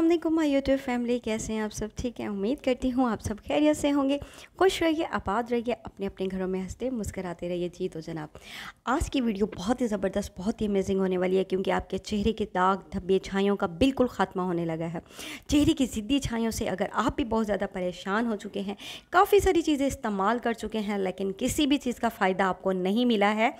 Aslam my YouTube family कैसे हैं आप सब ठीक है उम्मीद करती हूँ आप सब खैरियत से होंगे खुश रहिए आबाद रहिए अपने अपने घरों में हंसते मुस्कराते रहिए जी तो जनाब आज की वीडियो बहुत ही ज़बरदस्त बहुत ही अमेजिंग होने वाली है क्योंकि आपके चेहरे के दाग धब्बे छाइयों का बिल्कुल ख़ात्मा होने लगा है चेहरे की ज़िद्दी छाइयों से अगर आप भी बहुत ज़्यादा परेशान हो चुके हैं काफ़ी सारी चीज़ें इस्तेमाल कर चुके हैं लेकिन किसी भी चीज़ का फ़ायदा आपको नहीं मिला है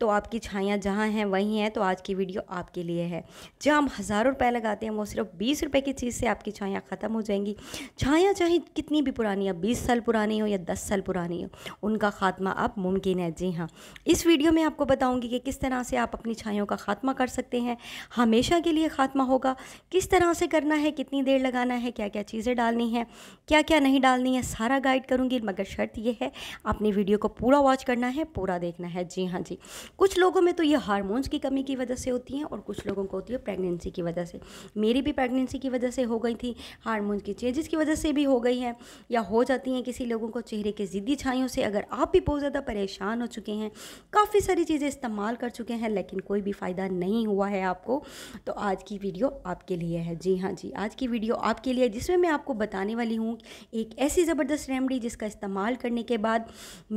तो आपकी छाइयाँ जहाँ हैं वहीं हैं तो आज की वीडियो आपके लिए है जहाँ हम हज़ारों रुपये लगाते हैं वो सिर्फ बीस रुपये की चीज़ से आपकी छाया ख़त्म हो जाएंगी छाया चाहे कितनी भी पुरानी हो बीस साल पुरानी हो या दस साल पुरानी हो उनका खात्मा अब मुमकिन है जी हाँ इस वीडियो में आपको बताऊँगी कि किस तरह से आप अपनी छाइयों का खात्मा कर सकते हैं हमेशा के लिए खात्मा होगा किस तरह से करना है कितनी देर लगाना है क्या क्या चीज़ें डालनी है क्या क्या नहीं डालनी है सारा गाइड करूँगी मगर शर्त यह है आपने वीडियो को पूरा वॉच करना है पूरा देखना है जी हाँ जी कुछ लोगों में तो ये हारमोन्स की कमी की वजह से होती हैं और कुछ लोगों को होती है प्रेगनेंसी की वजह से मेरी भी प्रेगनेंसी की वजह वजह से हो गई थी हारमोन की चेंजेस की वजह से भी हो गई है या हो जाती हैं किसी लोगों को चेहरे के ज़िद्दी छाइयों से अगर आप भी बहुत ज़्यादा परेशान हो चुके हैं काफ़ी सारी चीज़ें इस्तेमाल कर चुके हैं लेकिन कोई भी फ़ायदा नहीं हुआ है आपको तो आज की वीडियो आपके लिए है जी हाँ जी आज की वीडियो आपके लिए जिसमें मैं आपको बताने वाली हूँ एक ऐसी ज़बरदस्त रेमडी जिसका इस्तेमाल करने के बाद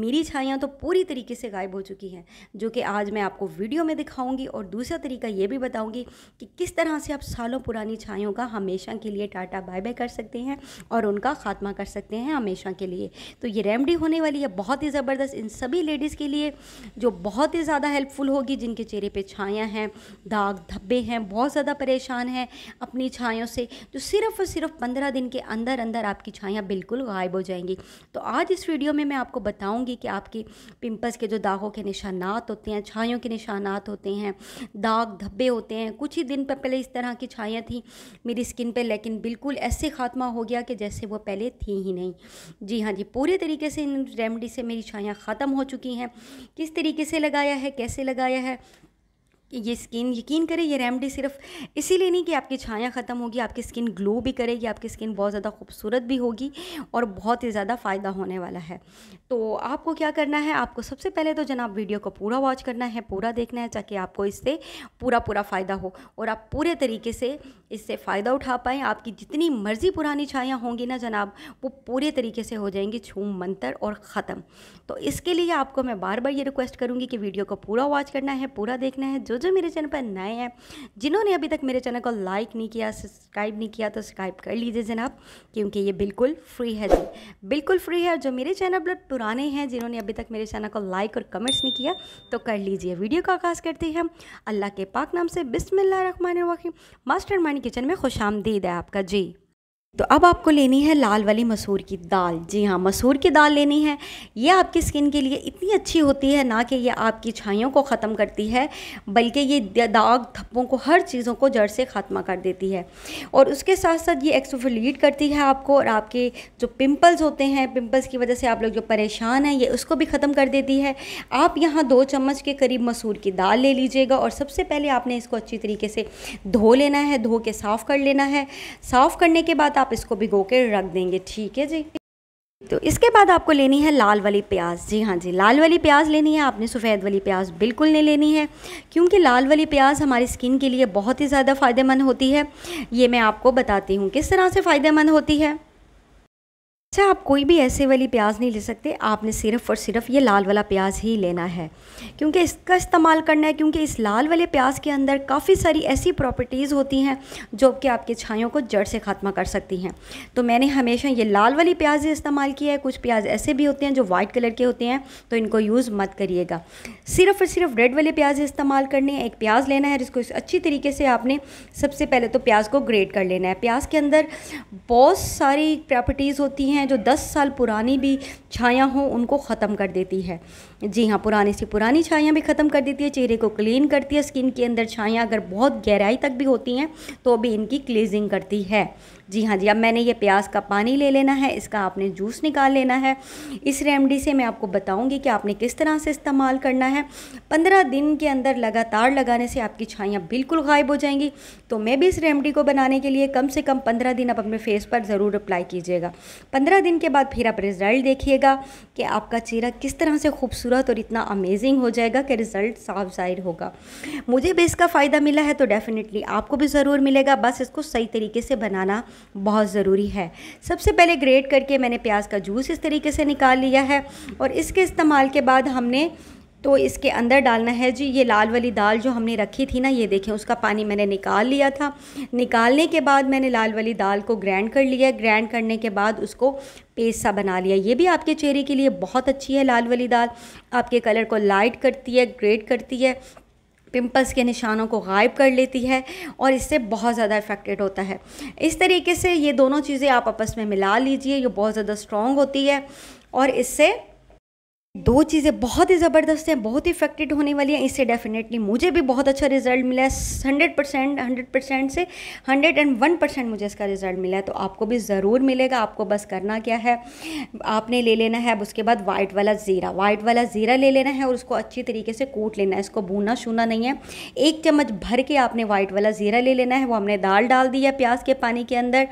मेरी छाइयाँ तो पूरी तरीके से गायब हो चुकी हैं जो कि आज मैं आपको वीडियो में दिखाऊंगी और दूसरा तरीका ये भी बताऊँगी कि किस तरह से आप सालों पुरानी छाइयों का हमें हमेशा के लिए टाटा बाय बाय कर सकते हैं और उनका खात्मा कर सकते हैं हमेशा के लिए तो ये रेमडी होने वाली है बहुत ही ज़बरदस्त इन सभी लेडीज़ के लिए जो बहुत ही ज़्यादा हेल्पफुल होगी जिनके चेहरे पर छाया हैं दाग धब्बे हैं बहुत ज़्यादा परेशान हैं अपनी छायों से जो सिर्फ और सिर्फ पंद्रह दिन के अंदर अंदर आपकी छाया बिल्कुल गायब हो जाएंगी तो आज इस वीडियो में मैं आपको बताऊंगी कि आपकी पिंपल्स के जो दागों के निशानात होते हैं छायों के निशानात होते हैं दाग धब्बे होते हैं कुछ ही दिन पर पहले इस तरह की छाया थी मेरी स्किन स्किन पे लेकिन बिल्कुल ऐसे खात्मा हो गया कि जैसे वो पहले थी ही नहीं जी हाँ जी पूरे तरीके से इन रेमडी से मेरी छाइयाँ ख़त्म हो चुकी हैं किस तरीके से लगाया है कैसे लगाया है ये स्किन यकीन करें ये रेमडी सिर्फ इसीलिए नहीं कि आपकी छाया ख़त्म होगी आपकी स्किन ग्लो भी करेगी आपकी स्किन बहुत ज़्यादा खूबसूरत भी होगी और बहुत ही ज़्यादा फ़ायदा होने वाला है तो आपको क्या करना है आपको सबसे पहले तो जनाब वीडियो को पूरा वॉच करना है पूरा देखना है ताकि आपको इससे पूरा पूरा फ़ायदा हो और आप पूरे तरीके से इससे फ़ायदा उठा पाएँ आपकी जितनी मर्ज़ी पुरानी छाया होंगी ना जनाब वो पूरे तरीके से हो जाएंगी छूम मंतर और ख़त्म तो इसके लिए आपको मैं बार बार ये रिक्वेस्ट करूँगी कि वीडियो को पूरा वॉच करना है पूरा देखना है जो जो मेरे चैनल पर नए हैं जिन्होंने अभी तक मेरे चैनल को लाइक नहीं किया सब्सक्राइब नहीं किया तो सब्सक्राइब कर लीजिए जनाब क्योंकि ये बिल्कुल फ्री है जी बिल्कुल फ्री है जो मेरे चैनल पर पुराने हैं जिन्होंने अभी तक मेरे चैनल को लाइक और कमेंट्स नहीं किया तो कर लीजिए वीडियो का आगाज़ करते हैं अल्लाह के पाक नाम से बिसमिल्ल रखमान मास्टर माइंड किचन में खुश आमदीद है आपका जी तो अब आपको लेनी है लाल वाली मसूर की दाल जी हाँ मसूर की दाल लेनी है ये आपकी स्किन के लिए इतनी अच्छी होती है ना कि ये आपकी छाइयों को ख़त्म करती है बल्कि ये दाग धप्पों को हर चीज़ों को जड़ से ख़त्मा कर देती है और उसके साथ साथ ये एक्सोफिलीट करती है आपको और आपके जो पिम्पल्स होते हैं पिम्पल्स की वजह से आप लोग जो परेशान हैं ये उसको भी ख़त्म कर देती है आप यहाँ दो चम्मच के करीब मसूर की दाल ले लीजिएगा और सबसे पहले आपने इसको अच्छी तरीके से धो लेना है धो के साफ़ कर लेना है साफ़ करने के बाद आप इसको भिगो के रख देंगे ठीक है जी तो इसके बाद आपको लेनी है लाल वाली प्याज जी हाँ जी लाल वाली प्याज लेनी है आपने सफ़ेद वाली प्याज बिल्कुल नहीं लेनी है क्योंकि लाल वाली प्याज हमारी स्किन के लिए बहुत ही ज़्यादा फ़ायदेमंद होती है ये मैं आपको बताती हूँ किस तरह से फ़ायदेमंद होती है अच्छा आप कोई भी ऐसे वाली प्याज नहीं ले सकते आपने सिर्फ़ और सिर्फ ये लाल वाला प्याज ही लेना है क्योंकि इसका इस्तेमाल करना है क्योंकि इस लाल वाले प्याज के अंदर काफ़ी सारी ऐसी प्रॉपर्टीज़ होती हैं जो कि आपके छाइयों को जड़ से ख़त्म कर सकती हैं तो मैंने हमेशा ये लाल वाली प्याज इस्तेमाल किया है कुछ प्याज ऐसे भी होते हैं जो वाइट कलर के होते हैं तो इनको यूज़ मत करिएगा सिर्फ़ और सिर्फ रेड वाले प्याज इस्तेमाल करने हैं एक प्याज लेना है जिसको अच्छी तरीके से आपने सबसे पहले तो प्याज को ग्रेट कर लेना है प्याज के अंदर बहुत सारी प्रॉपर्टीज़ होती हैं हैं जो 10 साल पुरानी भी छाया हो उनको ख़त्म कर देती है जी हाँ पुरानी सी पुरानी छाइयाँ भी ख़त्म कर देती है चेहरे को क्लीन करती है स्किन के अंदर छाइयाँ अगर बहुत गहराई तक भी होती हैं तो भी इनकी क्लीजिंग करती है जी हाँ जी अब मैंने ये प्याज का पानी ले लेना है इसका आपने जूस निकाल लेना है इस रेमडी से मैं आपको बताऊंगी कि आपने किस तरह से इस्तेमाल करना है पंद्रह दिन के अंदर लगातार लगाने से आपकी छाइयाँ बिल्कुल गायब हो जाएंगी तो मैं भी इस रेमडी को बनाने के लिए कम से कम पंद्रह दिन आप अपने फेस पर ज़रूर अप्लाई कीजिएगा पंद्रह दिन के बाद फिर आप रिज़ल्ट देखिएगा कि आपका चेहरा किस तरह से खूबसूरत खूबसूरत और इतना अमेजिंग हो जाएगा कि रिज़ल्ट साफ ज़ाहिर होगा मुझे भी इसका फ़ायदा मिला है तो डेफ़िनेटली आपको भी ज़रूर मिलेगा बस इसको सही तरीके से बनाना बहुत ज़रूरी है सबसे पहले ग्रेट करके मैंने प्याज का जूस इस तरीके से निकाल लिया है और इसके इस्तेमाल के बाद हमने तो इसके अंदर डालना है जी ये लाल वाली दाल जो हमने रखी थी ना ये देखें उसका पानी मैंने निकाल लिया था निकालने के बाद मैंने लाल वाली दाल को ग्रैंड कर लिया ग्रैंड करने के बाद उसको पेस्ट सा बना लिया ये भी आपके चेहरे के लिए बहुत अच्छी है लाल वाली दाल आपके कलर को लाइट करती है ग्रेट करती है पिंपल्स के निशानों को गायब कर लेती है और इससे बहुत ज़्यादा इफ़ेक्टेड होता है इस तरीके से ये दोनों चीज़ें आप आपस में मिला लीजिए ये बहुत ज़्यादा स्ट्रॉन्ग होती है और इससे दो चीज़ें बहुत ही ज़बरदस्त हैं बहुत ही इफेक्टेड होने वाली हैं इससे डेफिनेटली मुझे भी बहुत अच्छा रिजल्ट मिला है हंड्रेड परसेंट हंड्रेड परसेंट से हंड्रेड एंड वन परसेंट मुझे इसका रिजल्ट मिला है तो आपको भी ज़रूर मिलेगा आपको बस करना क्या है आपने ले लेना है अब उसके बाद वाइट वाला ज़ीरा वाइट वाला ज़ीरा ले लेना है और उसको अच्छी तरीके से कूट लेना है इसको भूना शूना नहीं है एक चम्मच भर के आपने वाइट वाला ज़ीरा ले लेना है वो हमने दाल डाल दी है प्याज के पानी के अंदर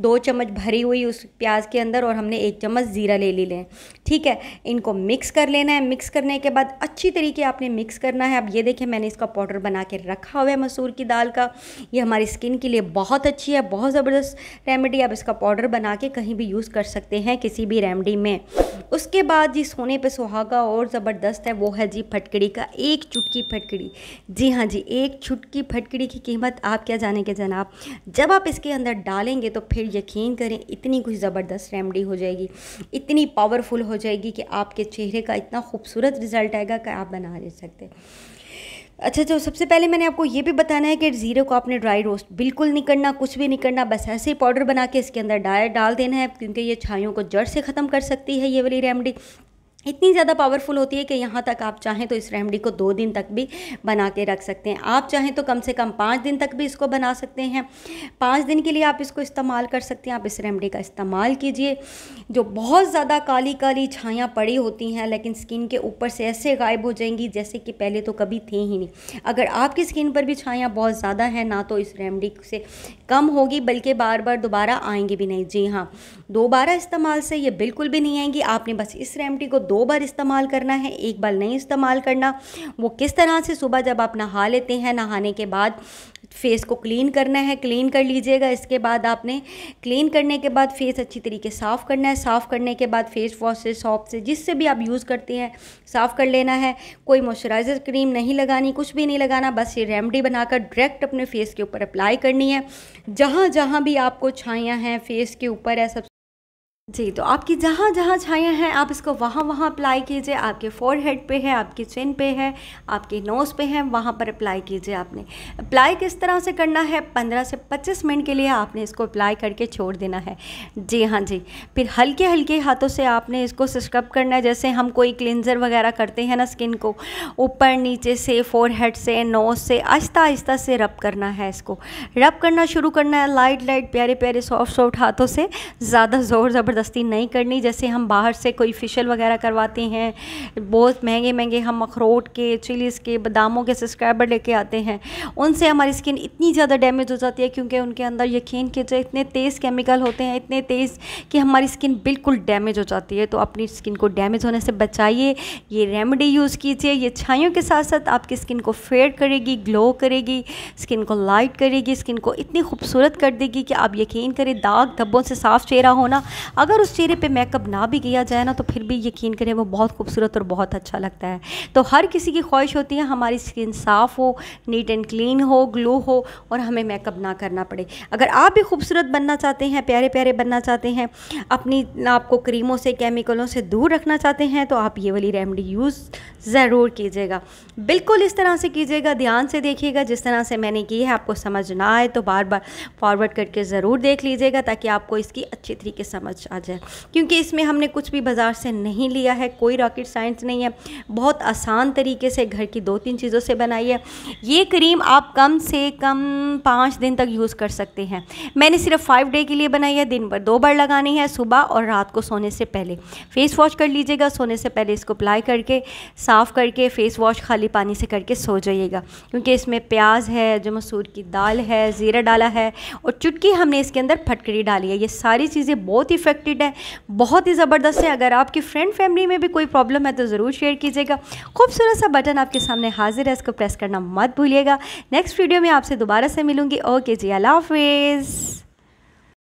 दो चम्मच भरी हुई उस प्याज के अंदर और हमने एक चम्मच ज़ीरा ले ली लें ठीक है इनको मिक्स मिक्स कर लेना है मिक्स करने के बाद अच्छी तरीके आपने मिक्स करना है अब ये देखें मैंने इसका पाउडर बना के रखा हुआ है मसूर की दाल का ये हमारी स्किन के लिए बहुत अच्छी है बहुत ज़बरदस्त रेमेडी आप इसका पाउडर बना के कहीं भी यूज़ कर सकते हैं किसी भी रेमेडी में उसके बाद जी सोने पे सुहागा और ज़बरदस्त है वो है जी फटकड़ी का एक चुटकी फटकड़ी जी हाँ जी एक चुटकी फटकड़ी की कीमत आप क्या जाने के जनाब जब आप इसके अंदर डालेंगे तो फिर यकीन करें इतनी कुछ ज़बरदस्त रेमडी हो जाएगी इतनी पावरफुल हो जाएगी कि आपके चेहरे चेहरे का इतना खूबसूरत रिज़ल्ट आएगा कि आप बना ले सकते अच्छा तो सबसे पहले मैंने आपको ये भी बताना है कि ज़ीरे को आपने ड्राई रोस्ट बिल्कुल नहीं करना कुछ भी नहीं करना बस ऐसे ही पाउडर बना के इसके अंदर डायर डाल देना है क्योंकि ये छाइयों को जड़ से ख़त्म कर सकती है ये वाली रेमडी इतनी ज़्यादा पावरफुल होती है कि यहाँ तक आप चाहें तो इस रेमडी को दो दिन तक भी बना के रख सकते हैं आप चाहें तो कम से कम पाँच दिन तक भी इसको बना सकते हैं पाँच दिन के लिए आप इसको इस्तेमाल कर सकते हैं आप इस रेमडी का इस्तेमाल कीजिए जो बहुत ज़्यादा काली काली छायाँ पड़ी होती हैं लेकिन स्किन के ऊपर से ऐसे गायब हो जाएंगी जैसे कि पहले तो कभी थी ही नहीं अगर आपकी स्किन पर भी छायाँ बहुत ज़्यादा हैं ना तो इस रेमडी से कम होगी बल्कि बार बार दोबारा आएँगी भी नहीं जी हाँ दोबारा इस्तेमाल से ये बिल्कुल भी नहीं आएंगी आपने बस इस रेमडी को दो बार इस्तेमाल करना है एक बार नहीं इस्तेमाल करना वो किस तरह से सुबह जब आप नहा लेते हैं नहाने के बाद फेस को क्लीन करना है क्लीन कर लीजिएगा इसके बाद आपने क्लीन करने के बाद फेस अच्छी तरीके साफ़ करना है साफ़ करने के बाद फेस वॉश से सॉप से जिससे भी आप यूज़ करते हैं साफ़ कर लेना है कोई मॉइस्चराइज़र क्रीम नहीं लगानी कुछ भी नहीं लगाना बस ये रेमडी बनाकर डायरेक्ट अपने फेस के ऊपर अप्लाई करनी है जहाँ जहाँ भी आपको छाइयाँ हैं फेस के ऊपर है सब जी तो आपकी जहाँ जहाँ छाया हैं आप इसको वहाँ वहाँ अप्लाई कीजिए आपके फोर हेड पर है आपकी चिन पे है आपके नोज़ पे है वहाँ पर अप्लाई कीजिए आपने अप्लाई किस तरह से करना है पंद्रह से पच्चीस मिनट के लिए आपने इसको अप्लाई करके छोड़ देना है जी हाँ जी फिर हल्के हल्के हाथों से आपने इसको स्क्रब करना है जैसे हम कोई क्लिनजर वगैरह करते हैं ना स्किन को ऊपर नीचे से फोर हेड से नोज से आहिस्ता आहिस्ता से रब करना है इसको रब करना शुरू करना है लाइट लाइट प्यारे प्यारे सॉफ्ट सॉफ्ट हाथों से ज़्यादा ज़ोर ज़बरदस्त ज़बरदस्ती नहीं करनी जैसे हम बाहर से कोई फिशल वगैरह करवाते हैं बहुत महंगे महंगे हम अखरोट के चिलीज़ के बादामों के सब्सक्राइबर लेके आते हैं उनसे हमारी स्किन इतनी ज़्यादा डैमेज हो जाती है क्योंकि उनके अंदर यकीन कीजिए इतने तेज़ केमिकल होते हैं इतने तेज़ कि हमारी स्किन बिल्कुल डैमेज हो जाती है तो अपनी स्किन को डैमेज होने से बचाइए ये रेमेडी यूज़ कीजिए ये छाइयों के साथ साथ आपकी स्किन को फेड करेगी ग्लो करेगी स्किन को लाइट करेगी स्किन को इतनी खूबसूरत कर देगी कि आप यकीन करें दाग धब्बों से साफ चेहरा होना अगर अगर उस चेहरे पे मेकअप ना भी किया जाए ना तो फिर भी यकीन करें वो बहुत खूबसूरत और बहुत अच्छा लगता है तो हर किसी की ख्वाहिश होती है हमारी स्किन साफ़ हो नीट एंड क्लीन हो ग्लो हो और हमें मेकअप ना करना पड़े अगर आप भी खूबसूरत बनना चाहते हैं प्यारे प्यारे बनना चाहते हैं अपनी आपको क्रीमों से केमिकलों से दूर रखना चाहते हैं तो आप ये वाली रेमडी यूज़ ज़रूर कीजिएगा बिल्कुल इस तरह से कीजिएगा ध्यान से देखिएगा जिस तरह से मैंने की है आपको समझ ना आए तो बार बार फॉरवर्ड करके ज़रूर देख लीजिएगा ताकि आपको इसकी अच्छी तरीके समझ आ जाए क्योंकि इसमें हमने कुछ भी बाज़ार से नहीं लिया है कोई रॉकेट साइंस नहीं है बहुत आसान तरीके से घर की दो तीन चीज़ों से बनाई है ये क्रीम आप कम से कम पाँच दिन तक यूज़ कर सकते हैं मैंने सिर्फ फाइव डे के लिए बनाई है दिन भर दो बार लगानी है सुबह और रात को सोने से पहले फेस वॉश कर लीजिएगा सोने से पहले इसको अप्लाई करके साफ़ करके फेस वॉश खाली पानी से करके सो जाइएगा क्योंकि इसमें प्याज है जो मसूर की दाल है ज़ीरा डाला है और चुटकी हमने इसके अंदर फटकरी डाली है ये सारी चीज़ें बहुत इफेक्ट एक्सपेक्टेड है बहुत ही ज़बरदस्त है अगर आपकी फ्रेंड फैमिली में भी कोई प्रॉब्लम है तो ज़रूर शेयर कीजिएगा खूबसूरत सा बटन आपके सामने हाजिर है इसको प्रेस करना मत भूलिएगा नेक्स्ट वीडियो में आपसे दोबारा से मिलूंगी ओके जी अल्लाह हाफिज़